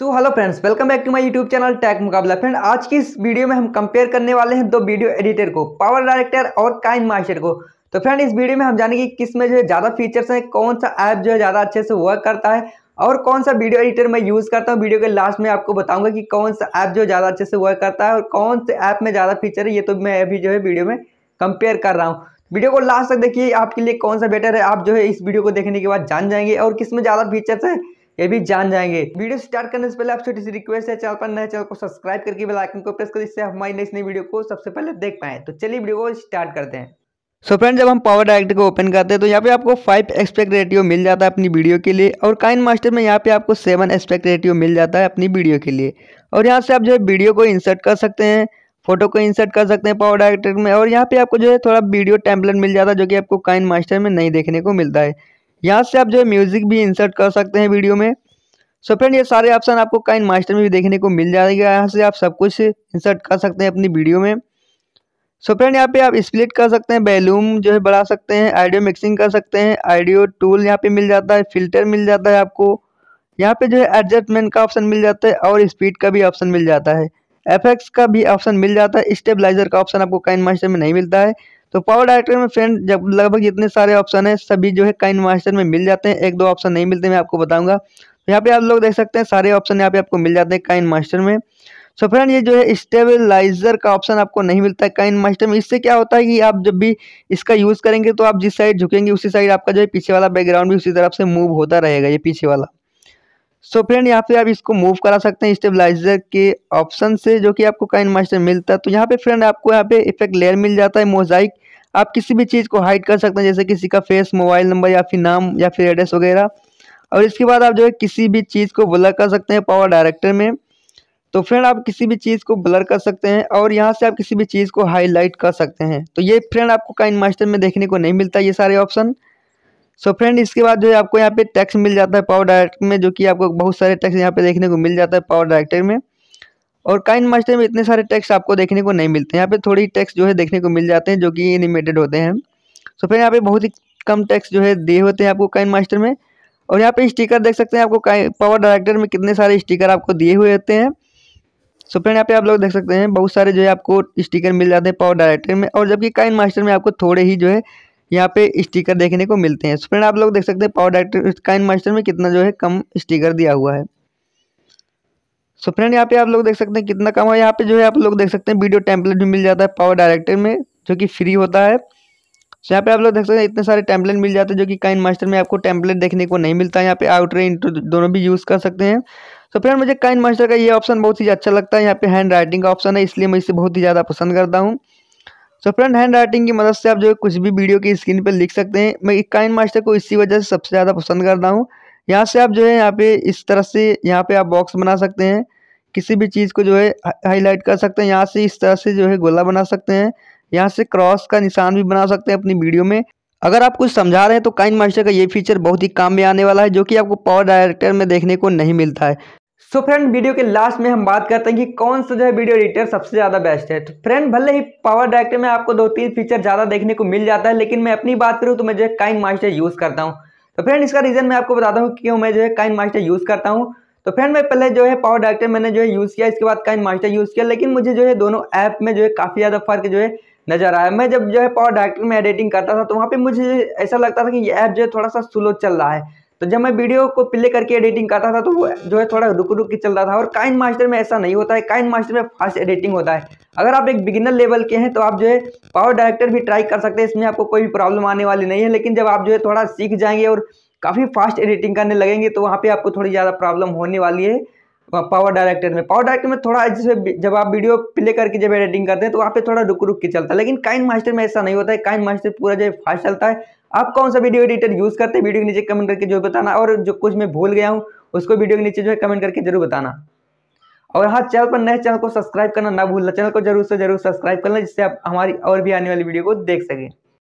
so hello friends welcome back to my YouTube channel tech मुकाबला friend आज की इस वीडियो में हम कंपेयर करने वाले हैं दो वीडियो एडिटर को पावर डायरेक्टर और काइन मास्टर को तो फ्रेंड इस वीडियो में हम जानेंगे कि किस में जो है ज़्यादा फीचर्स हैं कौन सा ऐप जो है ज़्यादा अच्छे से वर्क करता है और कौन सा वीडियो एडिटर मैं यूज़ करता हूँ वीडियो के लास्ट में आपको बताऊंगा कि कौन सा ऐप जो ज़्यादा अच्छे से वर्क करता है और कौन से ऐप में ज़्यादा फीचर है ये तो मैं अभी जो है वीडियो में कंपेयर कर रहा हूँ वीडियो को लास्ट तक देखिए आपके लिए कौन सा बेटर है आप जो है इस वीडियो को देखने के बाद जान जाएंगे और किस में ज़्यादा फीचर्स हैं ये भी जान जाएंगे वीडियो स्टार्ट करने से पहले आप छोटी सी रिक्वेस्ट है चैनल पर नए चैनल को सब्सक्राइब करके बेल आइकन को प्रेस कर इससे हमारी नेक्स्ट नई वीडियो को सबसे पहले देख पाए तो चलिए वीडियो को स्टार्ट करते हैं सो so फ्रेंड जब हम पावर डायरेक्ट को ओपन करते हैं तो यहाँ पे आपको फाइव एक्सपेक्ट रेटियो मिल जाता है अपनी वीडियो के लिए और काइन मास्टर में यहाँ पे आपको सेवन एक्सपेक्ट रेटियो मिल जाता है अपनी वीडियो के लिए और यहाँ से आप जो है वीडियो को इंसर्ट कर सकते हैं फोटो को इंसर्ट कर सकते हैं पावर डायरेक्टर में और यहाँ पे आपको जो है थोड़ा वीडियो टेम्पलेट मिल जाता है जो कि आपको काइन मास्टर में नहीं देखने को मिलता है यहाँ से आप जो है म्यूज़िक भी इंसर्ट कर सकते हैं वीडियो में सो फ्रेंड ये सारे ऑप्शन आपको काइन मास्टर में भी देखने को मिल जाएगा यहाँ से आप सब कुछ इंसर्ट कर सकते हैं अपनी वीडियो में सो फ्रेंड यहाँ पे आप स्प्लिट कर सकते हैं बैलूम जो है बढ़ा सकते हैं आइडियो मिक्सिंग कर सकते हैं आइडियो टूल यहाँ पे मिल जाता है फिल्टर मिल जाता है आपको यहाँ पे जो है एडजस्टमेंट का ऑप्शन मिल जाता है और स्पीड का भी ऑप्शन मिल जाता है एफ का भी ऑप्शन मिल जाता है स्टेबलाइजर का ऑप्शन आपको काइन मास्टर में नहीं मिलता है तो पावर डायरेक्टर में फ्रेंड जब लगभग जितने सारे ऑप्शन है सभी जो है काइन मास्टर में मिल जाते हैं एक दो ऑप्शन नहीं मिलते मैं आपको बताऊंगा तो यहाँ पे आप लोग देख सकते हैं सारे ऑप्शन यहाँ पे आपको मिल जाते हैं काइन मास्टर में सो so फ्रेंड ये जो है स्टेबलाइजर का ऑप्शन आपको नहीं मिलता है काइन मास्टर में इससे क्या होता है कि आप जब भी इसका यूज़ करेंगे तो आप जिस साइड झुकेंगे उसी साइड आपका जो है पीछे वाला बैकग्राउंड भी उसी तरफ से मूव होता रहेगा ये पीछे वाला सो फ्रेंड यहाँ पे आप इसको मूव करा सकते हैं स्टेबलाइजर के ऑप्शन से जो कि आपको काइन मास्टर मिलता है तो यहाँ पे फ्रेंड आपको यहाँ पे इफेक्ट लेयर मिल जाता है मोजाइक आप किसी भी चीज़ को हाइड कर सकते हैं जैसे किसी का फेस मोबाइल नंबर या फिर नाम या फिर एड्रेस वगैरह और इसके बाद आप जो है किसी भी चीज़ को ब्लर कर सकते हैं पावर डायरेक्टर में तो फ्रेंड आप किसी भी चीज़ को ब्लर कर सकते हैं और यहाँ से आप किसी भी चीज़ को हाईलाइट कर सकते हैं तो ये फ्रेंड आपको काइन मास्टर में देखने को नहीं मिलता ये सारे ऑप्शन सो फ्रेंड इसके बाद जो है आपको यहाँ पे टैक्स मिल जाता है पावर डायरेक्टर में जो कि आपको बहुत सारे टैक्स यहाँ पे देखने को मिल जाता है पावर डायरेक्टर में और काइन मास्टर में इतने सारे टैक्स आपको देखने को नहीं मिलते हैं यहाँ पे थोड़ी टैक्स जो है देखने को मिल जाते हैं जो कि एनिमेटेड होते हैं सो फ्रेंड यहाँ पे बहुत ही कम टैक्स जो है दिए होते हैं आपको काइन मास्टर में और यहाँ पे स्टिकर देख सकते हैं आपको पावर डायरेक्टर में कितने सारे स्टिकर आपको दिए हुए होते हैं सो फ्रेंड यहाँ पे आप लोग देख सकते हैं बहुत सारे जो है आपको स्टिकर मिल जाते हैं पावर डायरेक्टर में और जबकि काइन मास्टर में आपको थोड़े ही जो है यहाँ पे स्टिकर देखने को मिलते हैं फ्रेंड आप लोग देख सकते हैं पावर डायरेक्टर स्काइन मास्टर में कितना जो है कम स्टिकर दिया हुआ है सो फ्रेंड यहाँ पे आप लोग देख सकते हैं कितना कम है यहाँ पे जो है आप लोग देख सकते हैं वीडियो टैंपलेट भी मिल जाता है पावर डायरेक्टर में जो कि फ्री होता है सो यहाँ पे आप लोग देख सकते हैं इतने सारे टैंपलेट मिल जाते हैं जो कि काइन मास्टर में आपको टैंपलेट देखने को नहीं मिलता है यहाँ पे आउटर इंटर तो दोनों भी यूज़ कर सकते हैं सो फ्रेंड मुझे काइन मास्टर का ये ऑप्शन बहुत ही अच्छा लगता है यहाँ पे हैंड राइटिंग का ऑप्शन है इसलिए मैं इसे बहुत ही ज़्यादा पसंद करता हूँ सो फ्रेंड हैंड राइटिंग की मदद से आप जो है कुछ भी वीडियो की स्क्रीन पर लिख सकते हैं मैं काइन मास्टर को इसी वजह से सबसे ज़्यादा पसंद करता हूँ यहाँ से आप जो है यहाँ पे इस तरह से यहाँ पे आप बॉक्स बना सकते हैं किसी भी चीज़ को जो है हाईलाइट कर सकते हैं यहाँ से इस तरह से जो है गोला बना सकते हैं यहाँ से क्रॉस का निशान भी बना सकते हैं अपनी वीडियो में अगर आप कुछ समझा रहे हैं तो काइन मास्टर का ये फीचर बहुत ही काम में आने वाला है जो कि आपको पावर डायरेक्टर में देखने को नहीं मिलता है सो फ्रेंड वीडियो के लास्ट में हम बात करते हैं कि कौन सा जो है वीडियो एडिटर सबसे ज़्यादा बेस्ट है तो फ्रेंड भले ही पावर डायरेक्टर में आपको दो तीन फीचर ज़्यादा देखने को मिल जाता है लेकिन मैं अपनी बात करूँ तो मैं जो है काइन मास्टर यूज़ करता हूँ तो फ्रेंड इसका रीज़न मैं आपको बताता हूँ क्यों मैं जो है काइन मास्टर यूज़ करता हूँ तो फ्रेंड मैं पहले जो है पावर डायरेक्टर मैंने जो है यूज़ किया इसके बाद काइन मास्टर यूज़ किया लेकिन मुझे जो है दोनों ऐप में जो है काफ़ी ज़्यादा फर्क जो है नज़र आया मैं जब जो है पावर डायरेक्टर में एडिटिंग करता था तो वहाँ पे मुझे ऐसा लगता था कि ये ऐप जो है थोड़ा सा स्लो चल रहा है तो जब मैं वीडियो को प्ले करके एडिटिंग करता था तो वो जो है थोड़ा रुक रुक के चल रहा था और काइन मास्टर में ऐसा नहीं होता है काइन मास्टर में फास्ट एडिटिंग होता है अगर आप एक बिगिनर लेवल के हैं तो आप जो है पावर डायरेक्टर भी ट्राई कर सकते हैं इसमें आपको कोई भी प्रॉब्लम आने वाली नहीं है लेकिन जब आप जो है थोड़ा सीख जाएंगे और काफ़ी फास्ट एडिटिंग करने लगेंगे तो वहाँ पर आपको थोड़ी ज़्यादा प्रॉब्लम होने वाली है पावर डायरेक्टर में पावर डायरेक्टर में थोड़ा जैसे जब आप वीडियो प्ले करके जब एडिटिंग करते हैं तो वहाँ पे थोड़ा रुक रुक के चलता है लेकिन काइन मास्टर में ऐसा नहीं होता है काइन मास्टर पूरा जो है फास्ट चलता है आप कौन सा वीडियो एडिटर यूज़ करते हैं वीडियो के नीचे कमेंट करके जो बताना और जो कुछ मैं भूल गया हूँ उसको वीडियो के नीचे जो है कमेंट करके जरूर बताना और हाँ चैनल पर नए चैनल को सब्सक्राइब करना ना भूलना चैनल को जरूर से जरूर सब्सक्राइब करना जिससे आप हमारी और भी आने वाली वीडियो को देख सकें